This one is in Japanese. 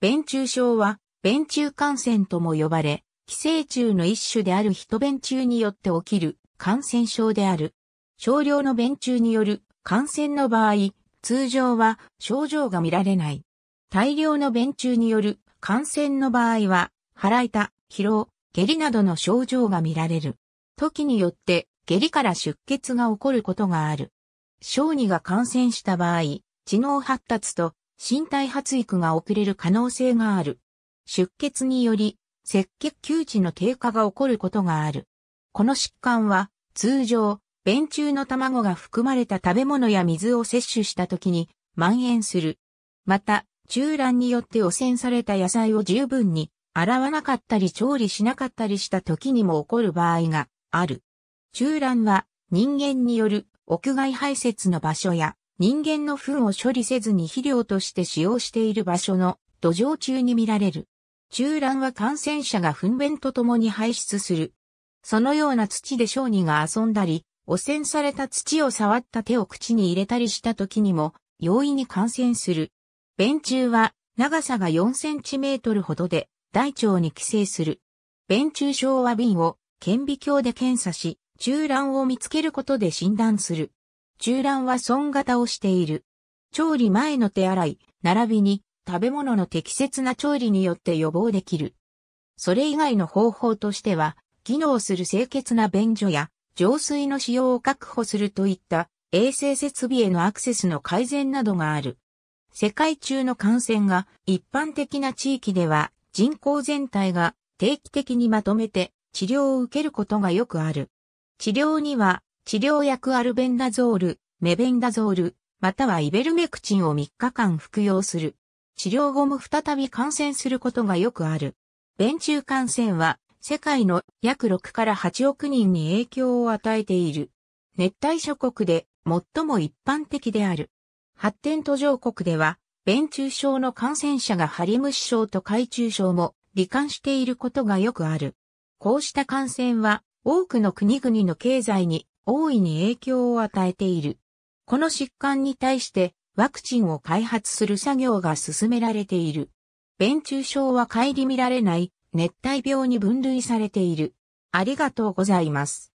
弁中症は、弁中感染とも呼ばれ、寄生虫の一種である人ト弁によって起きる感染症である。少量の弁中による感染の場合、通常は症状が見られない。大量の弁中による感染の場合は、腹痛、疲労、下痢などの症状が見られる。時によって下痢から出血が起こることがある。小児が感染した場合、知能発達と身体発育が遅れる可能性がある。出血により、赤血球値の低下が起こることがある。この疾患は、通常、便中の卵が含まれた食べ物や水を摂取した時に蔓延する。また、中卵によって汚染された野菜を十分に洗わなかったり調理しなかったりした時にも起こる場合がある。中卵は人間による屋外排泄の場所や人間の糞を処理せずに肥料として使用している場所の土壌中に見られる。中卵は感染者が糞便と共に排出する。そのような土で小児が遊んだり、汚染された土を触った手を口に入れたりした時にも、容易に感染する。便中は長さが4センチメートルほどで大腸に寄生する。便中症は瓶を顕微鏡で検査し、中卵を見つけることで診断する。中卵は損型をしている。調理前の手洗い、並びに食べ物の適切な調理によって予防できる。それ以外の方法としては、機能する清潔な便所や浄水の使用を確保するといった衛生設備へのアクセスの改善などがある。世界中の感染が一般的な地域では人口全体が定期的にまとめて治療を受けることがよくある。治療には治療薬アルベンダゾール、メベンダゾール、またはイベルメクチンを3日間服用する。治療後も再び感染することがよくある。弁中感染は世界の約6から8億人に影響を与えている。熱帯諸国で最も一般的である。発展途上国では、弁中症の感染者がハリムシ症と海中症も罹患していることがよくある。こうした感染は多くの国々の経済に大いに影響を与えている。この疾患に対してワクチンを開発する作業が進められている。弁中症は帰り見られない熱帯病に分類されている。ありがとうございます。